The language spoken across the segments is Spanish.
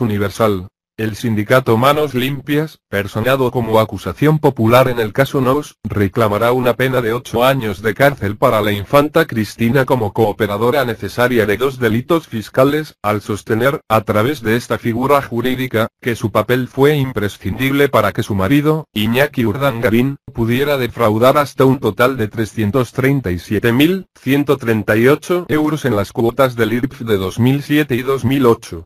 Universal. El sindicato Manos Limpias, personado como acusación popular en el caso Nos, reclamará una pena de ocho años de cárcel para la infanta Cristina como cooperadora necesaria de dos delitos fiscales, al sostener, a través de esta figura jurídica, que su papel fue imprescindible para que su marido, Iñaki Urdangarín, pudiera defraudar hasta un total de 337.138 euros en las cuotas del IRPF de 2007 y 2008.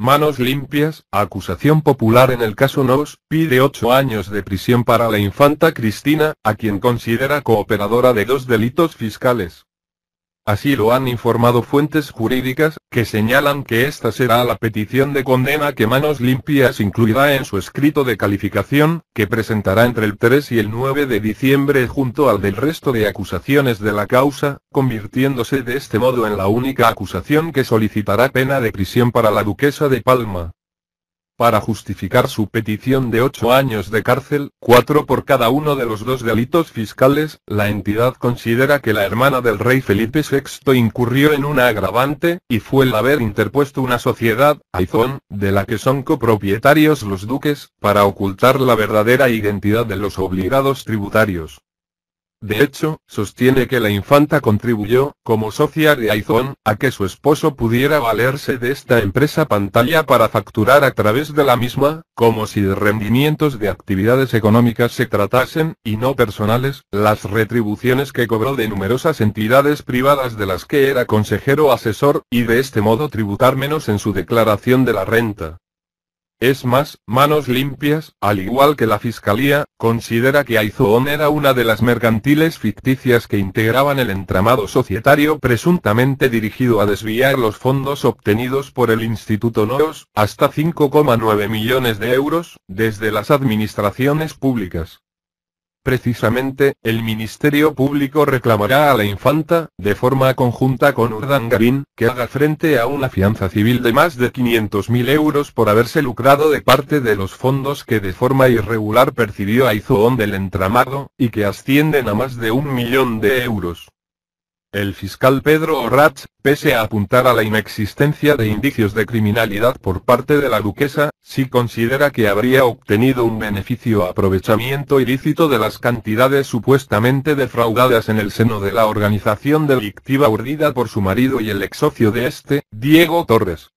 Manos limpias, acusación popular en el caso Nos, pide ocho años de prisión para la infanta Cristina, a quien considera cooperadora de dos delitos fiscales. Así lo han informado fuentes jurídicas, que señalan que esta será la petición de condena que Manos Limpias incluirá en su escrito de calificación, que presentará entre el 3 y el 9 de diciembre junto al del resto de acusaciones de la causa, convirtiéndose de este modo en la única acusación que solicitará pena de prisión para la duquesa de Palma para justificar su petición de ocho años de cárcel, cuatro por cada uno de los dos delitos fiscales, la entidad considera que la hermana del rey Felipe VI incurrió en una agravante, y fue el haber interpuesto una sociedad, Aizón, de la que son copropietarios los duques, para ocultar la verdadera identidad de los obligados tributarios. De hecho, sostiene que la infanta contribuyó, como socia de iPhone, a que su esposo pudiera valerse de esta empresa pantalla para facturar a través de la misma, como si de rendimientos de actividades económicas se tratasen, y no personales, las retribuciones que cobró de numerosas entidades privadas de las que era consejero asesor, y de este modo tributar menos en su declaración de la renta. Es más, Manos Limpias, al igual que la Fiscalía, considera que Aizoón era una de las mercantiles ficticias que integraban el entramado societario presuntamente dirigido a desviar los fondos obtenidos por el Instituto NOOS, hasta 5,9 millones de euros, desde las administraciones públicas. Precisamente, el Ministerio Público reclamará a la infanta, de forma conjunta con Urdangarín, que haga frente a una fianza civil de más de 500.000 euros por haberse lucrado de parte de los fondos que de forma irregular percibió Aizuón del entramado, y que ascienden a más de un millón de euros. El fiscal Pedro Orratz, pese a apuntar a la inexistencia de indicios de criminalidad por parte de la duquesa, sí considera que habría obtenido un beneficio aprovechamiento ilícito de las cantidades supuestamente defraudadas en el seno de la organización delictiva urdida por su marido y el ex socio de este, Diego Torres.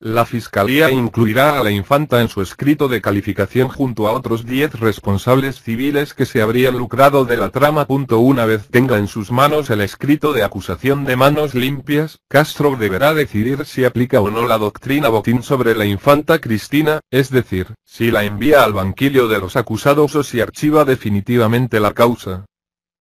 La Fiscalía incluirá a la infanta en su escrito de calificación junto a otros 10 responsables civiles que se habrían lucrado de la trama. Una vez tenga en sus manos el escrito de acusación de manos limpias, Castro deberá decidir si aplica o no la doctrina Botín sobre la infanta Cristina, es decir, si la envía al banquillo de los acusados o si archiva definitivamente la causa.